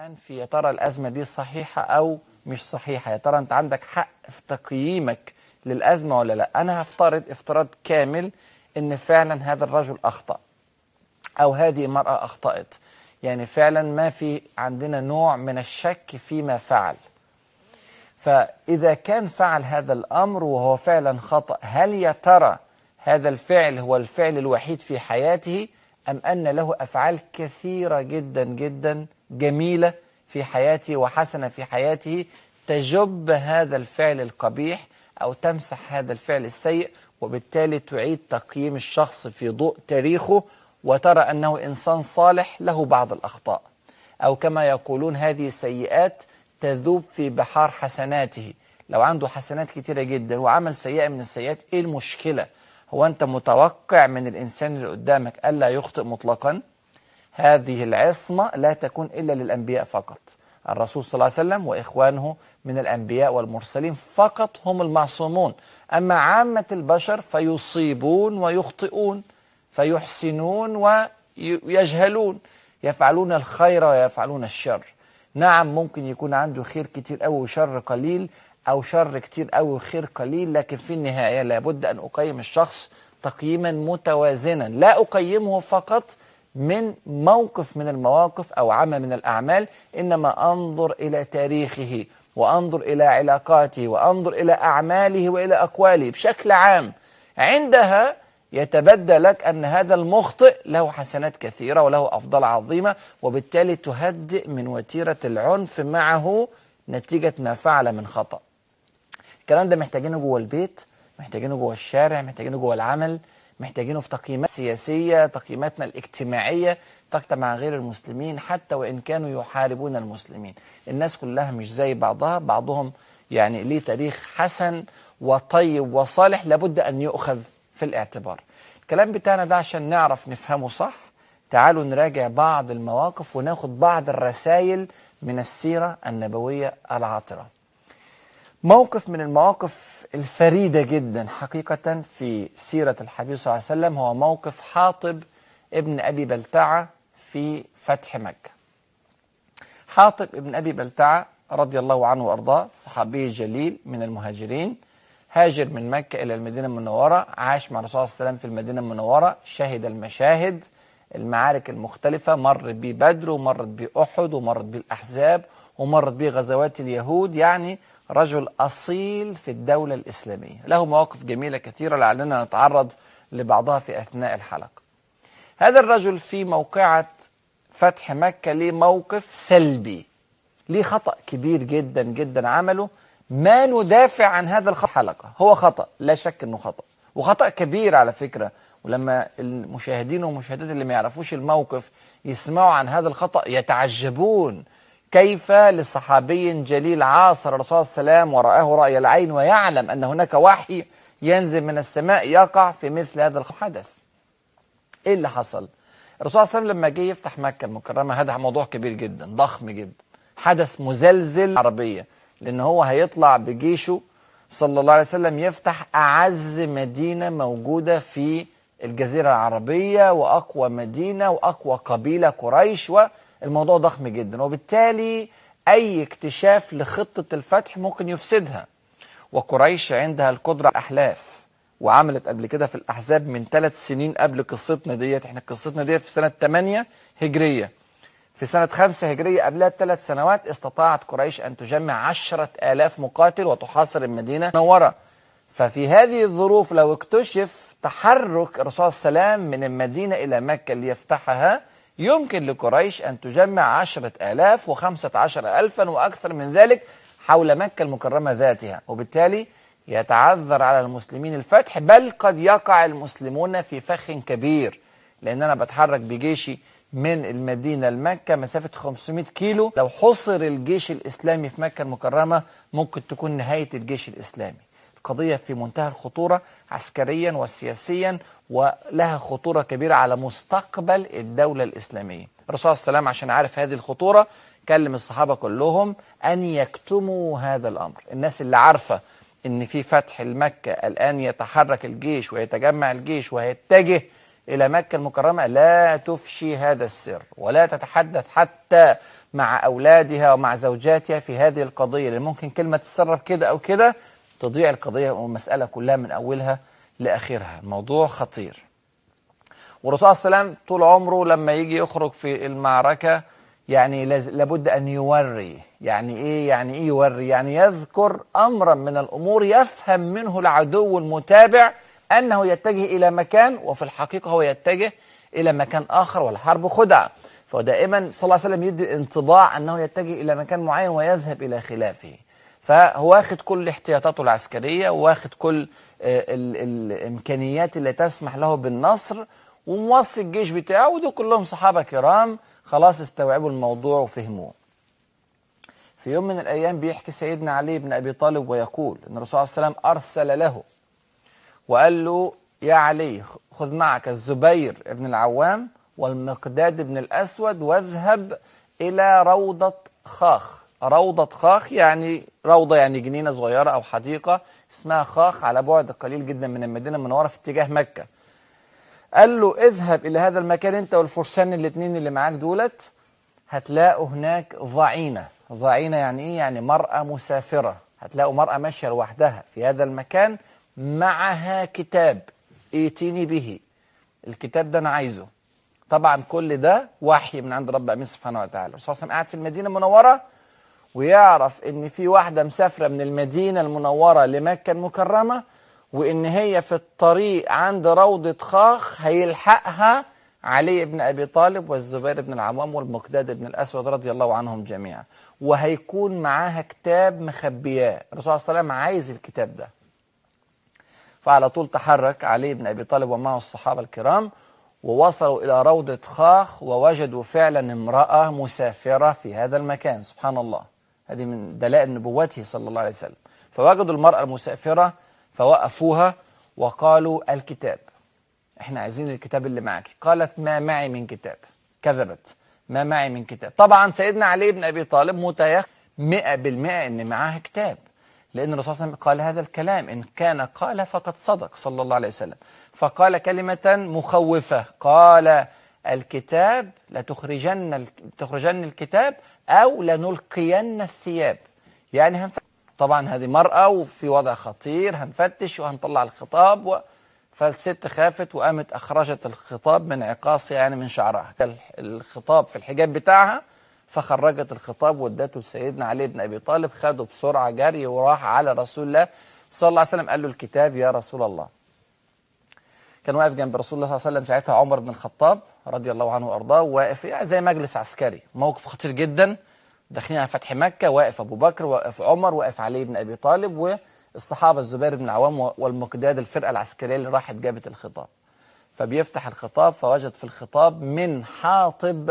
الآن في يا ترى الأزمة دي صحيحة أو مش صحيحة يا ترى أنت عندك حق في تقييمك للأزمة ولا لا أنا هفترض افتراض كامل أن فعلا هذا الرجل أخطأ أو هذه المرأة أخطأت يعني فعلا ما في عندنا نوع من الشك فيما فعل فإذا كان فعل هذا الأمر وهو فعلا خطأ هل يا ترى هذا الفعل هو الفعل الوحيد في حياته أم أن له أفعال كثيرة جدا جدا جميلة في حياتي وحسنة في حياته تجب هذا الفعل القبيح أو تمسح هذا الفعل السيء وبالتالي تعيد تقييم الشخص في ضوء تاريخه وترى أنه إنسان صالح له بعض الأخطاء أو كما يقولون هذه السيئات تذوب في بحار حسناته لو عنده حسنات كتيرة جدا وعمل سيئة من السيئات إيه المشكلة؟ هو أنت متوقع من الإنسان اللي قدامك ألا يخطئ مطلقا؟ هذه العصمة لا تكون إلا للأنبياء فقط الرسول صلى الله عليه وسلم وإخوانه من الأنبياء والمرسلين فقط هم المعصومون أما عامة البشر فيصيبون ويخطئون فيحسنون ويجهلون يفعلون الخير ويفعلون الشر نعم ممكن يكون عنده خير كتير أو وشر قليل أو شر كتير أو خير قليل لكن في النهاية لابد أن أقيم الشخص تقييما متوازنا لا أقيمه فقط من موقف من المواقف أو عمل من الأعمال إنما أنظر إلى تاريخه وأنظر إلى علاقاته وأنظر إلى أعماله وإلى أقواله بشكل عام عندها يتبدى لك أن هذا المخطئ له حسنات كثيرة وله أفضل عظيمة وبالتالي تهدئ من وتيرة العنف معه نتيجة ما فعل من خطأ الكلام ده محتاجينه جوه البيت محتاجينه جوه الشارع محتاجينه جوه العمل محتاجينه في تقييمات سياسية تقييماتنا الاجتماعية تقطع مع غير المسلمين حتى وإن كانوا يحاربون المسلمين الناس كلها مش زي بعضها بعضهم يعني ليه تاريخ حسن وطيب وصالح لابد أن يؤخذ في الاعتبار الكلام بتاعنا ده عشان نعرف نفهمه صح تعالوا نراجع بعض المواقف وناخد بعض الرسائل من السيرة النبوية العاطرة موقف من المواقف الفريدة جدا حقيقة في سيرة الحبيب صلى الله عليه وسلم هو موقف حاطب ابن أبي بلتعة في فتح مكة حاطب ابن أبي بلتعة رضي الله عنه وأرضاه صحابي جليل من المهاجرين هاجر من مكة إلى المدينة المنورة عاش مع الرسول صلى الله عليه وسلم في المدينة المنورة شهد المشاهد المعارك المختلفة مر ببدر ومرت بأحد ومرت بالأحزاب ومرت به غزوات اليهود يعني رجل أصيل في الدولة الإسلامية له مواقف جميلة كثيرة لعلنا نتعرض لبعضها في أثناء الحلقة هذا الرجل في موقعة فتح مكة ليه موقف سلبي ليه خطأ كبير جدا جدا عمله ما ندافع عن هذا الخطأ حلقة هو خطأ لا شك أنه خطأ وخطأ كبير على فكرة ولما المشاهدين والمشاهدات اللي ما يعرفوش الموقف يسمعوا عن هذا الخطأ يتعجبون كيف لصحابي جليل عاصر الرسول صلى الله عليه وسلم ورآه رأي العين ويعلم أن هناك وحي ينزل من السماء يقع في مثل هذا الحدث إيه اللي حصل؟ الرسول صلى الله عليه وسلم لما جه يفتح مكة المكرمة هذا موضوع كبير جدا ضخم جدا حدث مزلزل عربية لأن هو هيطلع بجيشه صلى الله عليه وسلم يفتح أعز مدينة موجودة في الجزيرة العربية وأقوى مدينة وأقوى قبيلة قريش و الموضوع ضخم جدا وبالتالي أي اكتشاف لخطة الفتح ممكن يفسدها وقريش عندها القدرة أحلاف وعملت قبل كده في الأحزاب من ثلاث سنين قبل قصتنا ديت احنا قصتنا ديت في سنة 8 هجرية في سنة 5 هجرية قبلها بثلاث سنوات استطاعت قريش أن تجمع 10000 مقاتل وتحاصر المدينة نورة ففي هذه الظروف لو اكتشف تحرك الرسول السلام من المدينة إلى مكة ليفتحها يمكن لقريش أن تجمع عشرة آلاف وخمسة عشر ألفا وأكثر من ذلك حول مكة المكرمة ذاتها وبالتالي يتعذر على المسلمين الفتح بل قد يقع المسلمون في فخ كبير لأن أنا بتحرك بجيشي من المدينة لمكة مسافة 500 كيلو لو حصر الجيش الإسلامي في مكة المكرمة ممكن تكون نهاية الجيش الإسلامي قضية في منتهى الخطورة عسكريا وسياسيا ولها خطورة كبيرة على مستقبل الدولة الإسلامية الرسول صلى الله عشان عارف هذه الخطورة كلم الصحابة كلهم أن يكتموا هذا الأمر الناس اللي عارفة أن في فتح المكة الآن يتحرك الجيش ويتجمع الجيش ويتجه إلى مكة المكرمة لا تفشي هذا السر ولا تتحدث حتى مع أولادها ومع زوجاتها في هذه القضية اللي ممكن كلمة السر كده أو كده تضيع القضية والمسألة كلها من أولها لأخرها موضوع خطير والرسول عليه السلام طول عمره لما يجي يخرج في المعركة يعني لابد أن يوري يعني إيه يعني إيه يوري يعني يذكر أمرا من الأمور يفهم منه العدو المتابع أنه يتجه إلى مكان وفي الحقيقة هو يتجه إلى مكان آخر والحرب خدعة فدائما صلى الله عليه وسلم يدي انطباع أنه يتجه إلى مكان معين ويذهب إلى خلافه فهو واخد كل احتياطاته العسكرية واخد كل آه، الإمكانيات اللي تسمح له بالنصر وموصي الجيش بتاعه ودول كلهم صحابة كرام خلاص استوعبوا الموضوع وفهموه في يوم من الأيام بيحكي سيدنا علي بن أبي طالب ويقول أن الرسول صلى الله عليه وسلم أرسل له وقال له يا علي خذ معك الزبير بن العوام والمقداد بن الأسود واذهب إلى روضة خاخ روضة خاخ يعني روضة يعني جنينة صغيرة أو حديقة اسمها خاخ على بعد قليل جدا من المدينة المنورة في اتجاه مكة قال له اذهب إلى هذا المكان أنت والفرسان الاثنين اللي معاك دولت هتلاقوا هناك ضعينة ضعينة يعني إيه؟ يعني مرأة مسافرة هتلاقوا مرأة ماشية لوحدها في هذا المكان معها كتاب ائتيني به الكتاب ده أنا عايزه طبعا كل ده وحي من عند رب العالمين سبحانه وتعالى الرسول صلى الله عليه وسلم قاعد في المدينة المنورة ويعرف ان في واحدة مسافرة من المدينة المنورة لمكة المكرمة وان هي في الطريق عند روضة خاخ هيلحقها علي بن أبي طالب والزبير بن العوام والمقداد بن الأسود رضي الله عنهم جميعا وهيكون معاها كتاب مخبياه الرسول صلى الله عليه وسلم عايز الكتاب ده فعلى طول تحرك علي بن أبي طالب ومعه الصحابة الكرام ووصلوا إلى روضة خاخ ووجدوا فعلا امرأة مسافرة في هذا المكان سبحان الله هذه من دلائل نبوته صلى الله عليه وسلم فوجدوا المرأة المسافرة فوقفوها وقالوا الكتاب احنا عايزين الكتاب اللي معك قالت ما معي من كتاب كذبت ما معي من كتاب طبعا سيدنا علي بن أبي طالب مئة 100% أن معاه كتاب لأن الرسول صلى الله عليه وسلم قال هذا الكلام إن كان قال فقد صدق صلى الله عليه وسلم فقال كلمة مخوفة قال الكتاب لتخرجن تخرجن الكتاب أو لنلقين الثياب يعني هنفتش طبعا هذه مرأة وفي وضع خطير هنفتش وهنطلع الخطاب و... فالست خافت وقامت أخرجت الخطاب من عقاصها يعني من شعرها الخطاب في الحجاب بتاعها فخرجت الخطاب وادته لسيدنا علي بن أبي طالب خده بسرعة جري وراح على رسول الله صلى الله عليه وسلم قال له الكتاب يا رسول الله كان واقف جنب رسول الله صلى الله عليه وسلم ساعتها عمر بن الخطاب رضي الله عنه وارضاه واقف يعني زي مجلس عسكري موقف خطير جدا داخلين على فتح مكه واقف ابو بكر واقف عمر واقف علي بن ابي طالب والصحابه الزبير بن العوام والمقداد الفرقه العسكريه اللي راحت جابت الخطاب فبيفتح الخطاب فوجد في الخطاب من حاطب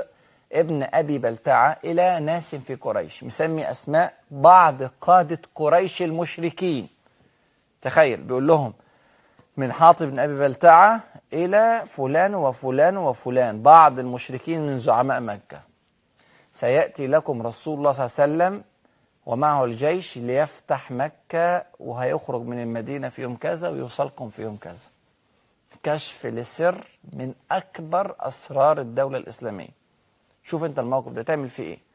ابن أبي بلتعة إلى ناس في قريش مسمي أسماء بعض قادة قريش المشركين تخيل بيقول لهم من حاطب بن أبي بلتعة إلى فلان وفلان وفلان بعض المشركين من زعماء مكة سيأتي لكم رسول الله صلى الله عليه وسلم ومعه الجيش ليفتح مكة وهيخرج من المدينة في يوم كذا ويوصلكم في يوم كذا كشف لسر من أكبر أسرار الدولة الإسلامية شوف أنت الموقف ده تعمل فيه إيه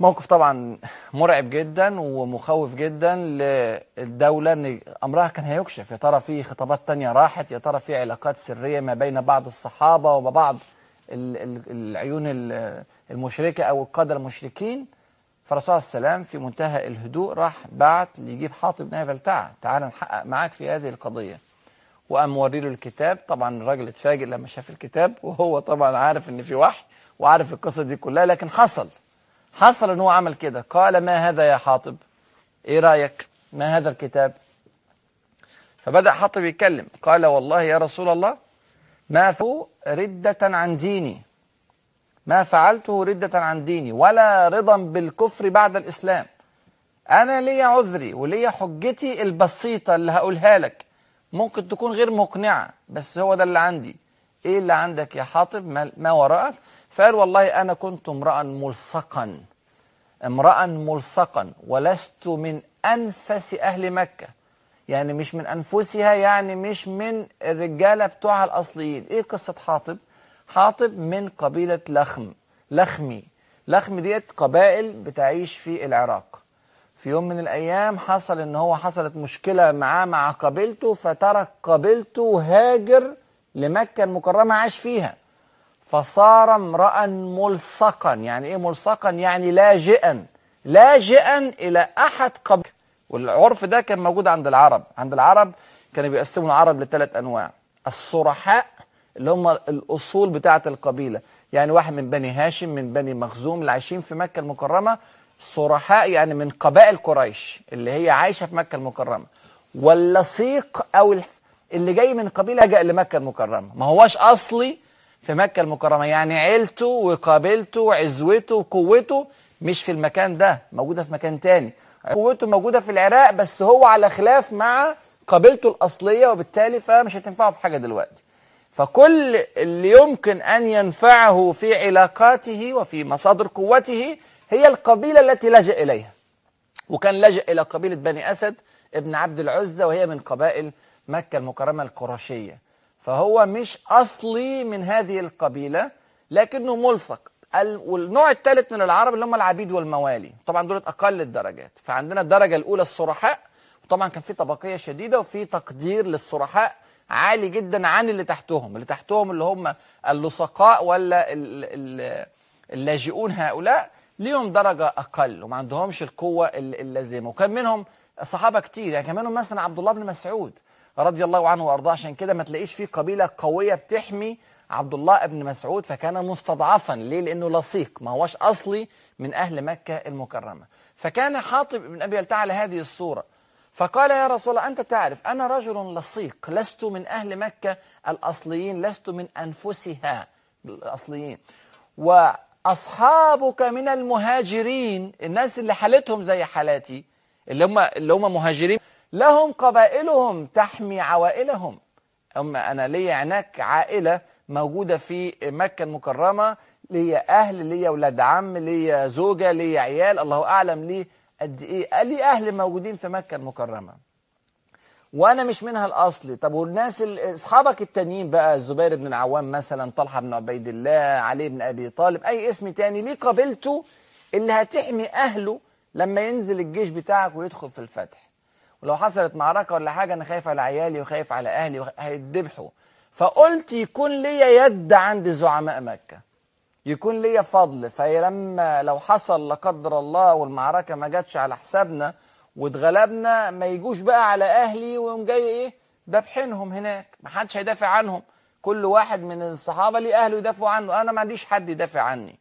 موقف طبعا مرعب جدا ومخوف جدا للدولة ان امرها كان هيكشف يا ترى في خطابات تانية راحت يا ترى في علاقات سرية ما بين بعض الصحابة وبعض العيون المشركة او القادة المشركين فالرسول عليه السلام في منتهى الهدوء راح بعت ليجيب حاطب بن ابي بلتعة تعال نحقق معاك في هذه القضية وقام وري له الكتاب طبعا الراجل اتفاجئ لما شاف الكتاب وهو طبعا عارف ان في وحي وعارف القصة دي كلها لكن حصل حصل ان هو عمل كده قال ما هذا يا حاطب ايه رايك ما هذا الكتاب فبدا حاطب يتكلم قال والله يا رسول الله ما فو رده عن ديني ما فعلته ردة عن ديني ولا رضا بالكفر بعد الإسلام أنا ليا عذري وليا حجتي البسيطة اللي هقولها لك ممكن تكون غير مقنعة بس هو ده اللي عندي إيه اللي عندك يا حاطب ما وراءك فقال والله أنا كنت امرأ ملصقا امرأ ملصقا ولست من أنفس أهل مكة يعني مش من أنفسها يعني مش من الرجالة بتوعها الأصليين إيه قصة حاطب؟ حاطب من قبيلة لخم لخمي لخم ديت قبائل بتعيش في العراق في يوم من الأيام حصل إن هو حصلت مشكلة معاه مع قبيلته فترك قبيلته وهاجر لمكة المكرمة عاش فيها فصار امرأ ملصقا يعني ايه ملصقا يعني لاجئا لاجئا الى احد قبل والعرف ده كان موجود عند العرب عند العرب كانوا بيقسموا العرب لثلاث انواع الصرحاء اللي هم الاصول بتاعه القبيله يعني واحد من بني هاشم من بني مخزوم اللي عايشين في مكه المكرمه صرحاء يعني من قبائل قريش اللي هي عايشه في مكه المكرمه واللصيق او اللي جاي من قبيله لجأ لمكه المكرمه ما هواش اصلي في مكة المكرمة يعني عيلته وقابلته وعزوته وقوته مش في المكان ده موجودة في مكان تاني قوته موجودة في العراق بس هو على خلاف مع قابلته الأصلية وبالتالي فمش هتنفعه بحاجة دلوقتي فكل اللي يمكن أن ينفعه في علاقاته وفي مصادر قوته هي القبيلة التي لجأ إليها وكان لجأ إلى قبيلة بني أسد ابن عبد العزة وهي من قبائل مكة المكرمة القرشية فهو مش أصلي من هذه القبيلة لكنه ملصق والنوع الثالث من العرب اللي هم العبيد والموالي طبعا دولت أقل الدرجات فعندنا الدرجة الأولى الصرحاء وطبعا كان في طبقية شديدة وفي تقدير للصرحاء عالي جدا عن اللي تحتهم اللي تحتهم اللي هم اللصقاء ولا اللاجئون هؤلاء ليهم درجة أقل وما عندهمش القوة اللازمة وكان منهم صحابة كتير يعني كان منهم مثلا عبد الله بن مسعود رضي الله عنه وارضاه عشان كده ما تلاقيش فيه قبيله قويه بتحمي عبد الله بن مسعود فكان مستضعفا ليه لانه لصيق ما هوش اصلي من اهل مكه المكرمه فكان حاطب بن ابي التع على هذه الصوره فقال يا رسول الله انت تعرف انا رجل لصيق لست من اهل مكه الاصليين لست من انفسها الاصليين واصحابك من المهاجرين الناس اللي حالتهم زي حالاتي اللي هم اللي هم مهاجرين لهم قبائلهم تحمي عوائلهم أما أنا ليا هناك عائلة موجودة في مكة المكرمة ليا أهل ليا ولاد عم ليا زوجة ليا عيال الله أعلم لي قد إيه لي أهل موجودين في مكة المكرمة وأنا مش منها الأصلي طب والناس أصحابك التانيين بقى الزبير بن العوام مثلا طلحة بن عبيد الله علي بن أبي طالب أي اسم تاني ليه قابلته اللي هتحمي أهله لما ينزل الجيش بتاعك ويدخل في الفتح ولو حصلت معركه ولا حاجه انا خايف على عيالي وخايف على اهلي هيتذبحوا فقلت يكون ليا يد عند زعماء مكه يكون ليا فضل فلما لو حصل لا قدر الله والمعركه ما جاتش على حسابنا واتغلبنا ما يجوش بقى على اهلي ويوم جاي ايه دابحينهم هناك ما حدش هيدافع عنهم كل واحد من الصحابه ليه اهله يدافعوا عنه انا ما عنديش حد يدافع عني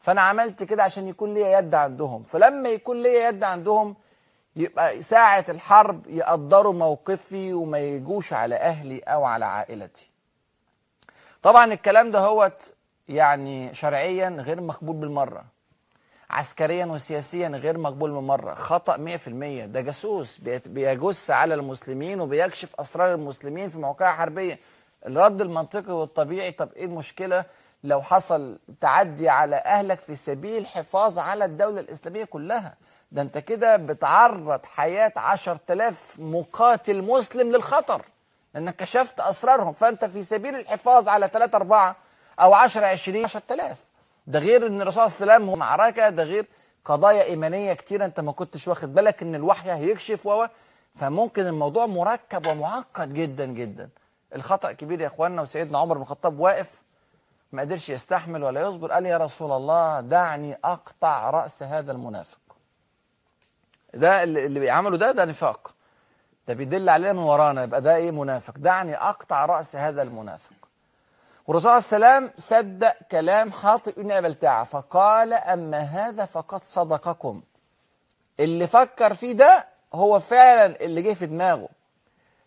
فانا عملت كده عشان يكون ليا يد عندهم فلما يكون ليا يد عندهم يبقى ساعة الحرب يقدروا موقفي وما يجوش على أهلي أو على عائلتي طبعا الكلام ده هوت يعني شرعيا غير مقبول بالمرة عسكريا وسياسيا غير مقبول بالمرة خطأ 100% ده جاسوس بيجس على المسلمين وبيكشف أسرار المسلمين في مواقع حربية الرد المنطقي والطبيعي طب إيه المشكلة لو حصل تعدي على أهلك في سبيل الحفاظ على الدولة الإسلامية كلها ده انت كده بتعرض حياة 10000 مقاتل مسلم للخطر لانك كشفت اسرارهم فانت في سبيل الحفاظ على ثلاثة اربعة او 10 20 10000 ده غير ان الرسول صلى الله عليه وسلم معركة ده غير قضايا ايمانية كتيرة انت ما كنتش واخد بالك ان الوحي هيكشف و فممكن الموضوع مركب ومعقد جدا جدا الخطأ كبير يا اخواننا وسيدنا عمر بن الخطاب واقف ما قدرش يستحمل ولا يصبر قال يا رسول الله دعني اقطع راس هذا المنافق ده اللي بيعمله ده ده نفاق ده بيدل علينا من ورانا يبقى ده ايه منافق دعني اقطع راس هذا المنافق والرسول عليه السلام صدق كلام حاطب بن ابي بلتاعه فقال اما هذا فقد صدقكم اللي فكر فيه ده هو فعلا اللي جه في دماغه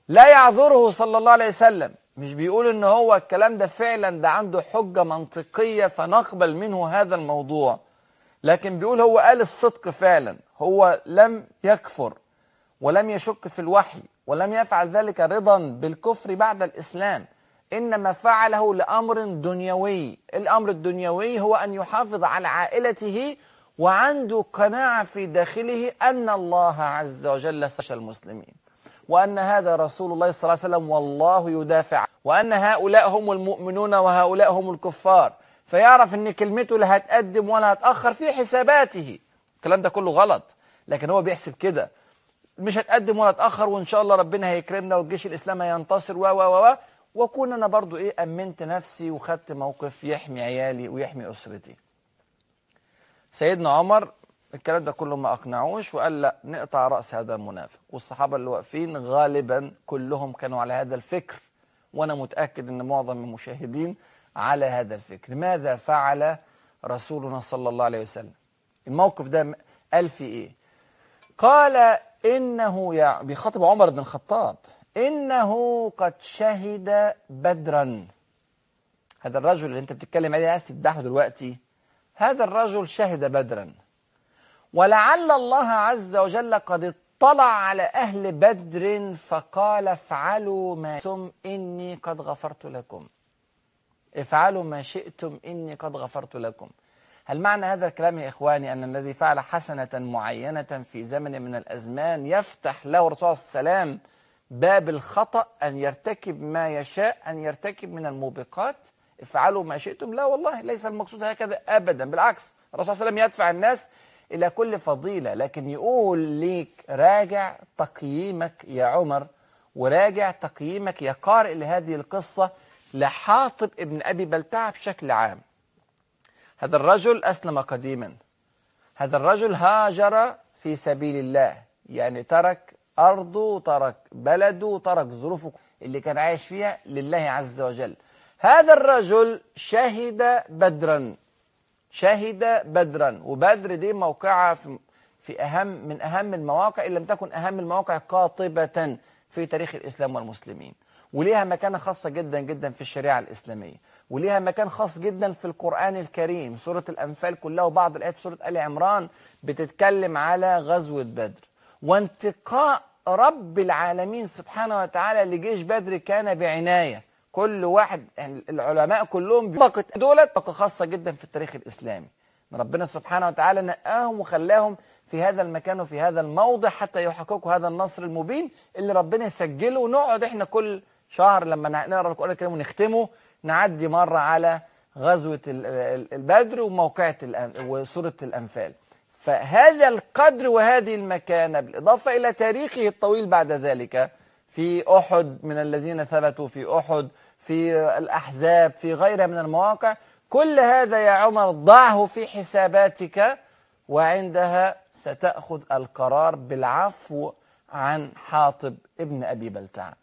لا يعذره صلى الله عليه وسلم مش بيقول ان هو الكلام ده فعلا ده عنده حجه منطقيه فنقبل منه هذا الموضوع لكن بيقول هو قال الصدق فعلا هو لم يكفر ولم يشك في الوحي ولم يفعل ذلك رضا بالكفر بعد الإسلام إنما فعله لأمر دنيوي الأمر الدنيوي هو أن يحافظ على عائلته وعنده قناعة في داخله أن الله عز وجل سش المسلمين وأن هذا رسول الله صلى الله عليه وسلم والله يدافع وأن هؤلاء هم المؤمنون وهؤلاء هم الكفار فيعرف ان كلمته لا هتقدم ولا هتأخر في حساباته الكلام ده كله غلط لكن هو بيحسب كده مش هتقدم ولا تأخر وإن شاء الله ربنا هيكرمنا والجيش الإسلامي هينتصر و و و وأكون أنا برضو إيه أمنت نفسي وخدت موقف يحمي عيالي ويحمي أسرتي سيدنا عمر الكلام ده كله ما أقنعوش وقال لا نقطع رأس هذا المنافق والصحابة اللي واقفين غالبا كلهم كانوا على هذا الفكر وأنا متأكد أن معظم المشاهدين على هذا الفكر ماذا فعل رسولنا صلى الله عليه وسلم الموقف ده قال في إيه قال إنه يعني بيخاطب عمر بن الخطاب إنه قد شهد بدرا هذا الرجل اللي انت بتتكلم عليه عايز تذبحه دلوقتي هذا الرجل شهد بدرا ولعل الله عز وجل قد اطلع على أهل بدر فقال افعلوا ما ثم إني قد غفرت لكم افعلوا ما شئتم إني قد غفرت لكم هل معنى هذا الكلام يا إخواني أن الذي فعل حسنة معينة في زمن من الأزمان يفتح له الرسول عليه السلام باب الخطأ أن يرتكب ما يشاء أن يرتكب من الموبقات افعلوا ما شئتم لا والله ليس المقصود هكذا أبدا بالعكس الرسول صلى الله عليه وسلم يدفع الناس إلى كل فضيلة لكن يقول ليك راجع تقييمك يا عمر وراجع تقييمك يا قارئ لهذه القصة لحاطب ابن أبي بلتعة بشكل عام هذا الرجل أسلم قديما هذا الرجل هاجر في سبيل الله يعني ترك أرضه وترك بلده وترك ظروفه اللي كان عايش فيها لله عز وجل هذا الرجل شهد بدرا شهد بدرا وبدر دي موقعة في, في أهم من أهم المواقع إن لم تكن أهم المواقع قاطبة في تاريخ الإسلام والمسلمين وليها مكانة خاصة جدا جدا في الشريعة الإسلامية وليها مكان خاص جدا في القرآن الكريم سورة الأنفال كلها وبعض الآيات سورة آل عمران بتتكلم على غزوة بدر وانتقاء رب العالمين سبحانه وتعالى لجيش بدر كان بعناية كل واحد يعني العلماء كلهم طبقة دولت طبقة خاصة جدا في التاريخ الإسلامي ربنا سبحانه وتعالى نقاهم وخلاهم في هذا المكان وفي هذا الموضع حتى يحققوا هذا النصر المبين اللي ربنا يسجله ونقعد احنا كل شهر لما نقرا القرآن الكريم ونختمه نعدي مرة على غزوة البدر وموقعة وسورة الأنفال فهذا القدر وهذه المكانة بالإضافة إلى تاريخه الطويل بعد ذلك في أحد من الذين ثبتوا في أحد في الأحزاب في غيرها من المواقع كل هذا يا عمر ضعه في حساباتك وعندها ستأخذ القرار بالعفو عن حاطب ابن أبي بلتعه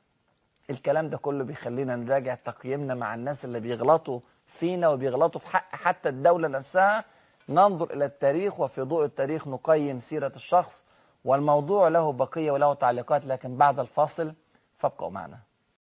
الكلام ده كله بيخلينا نراجع تقييمنا مع الناس اللي بيغلطوا فينا وبيغلطوا في حق حتى الدولة نفسها ننظر إلى التاريخ وفي ضوء التاريخ نقيم سيرة الشخص والموضوع له بقية وله تعليقات لكن بعد الفاصل فابقوا معنا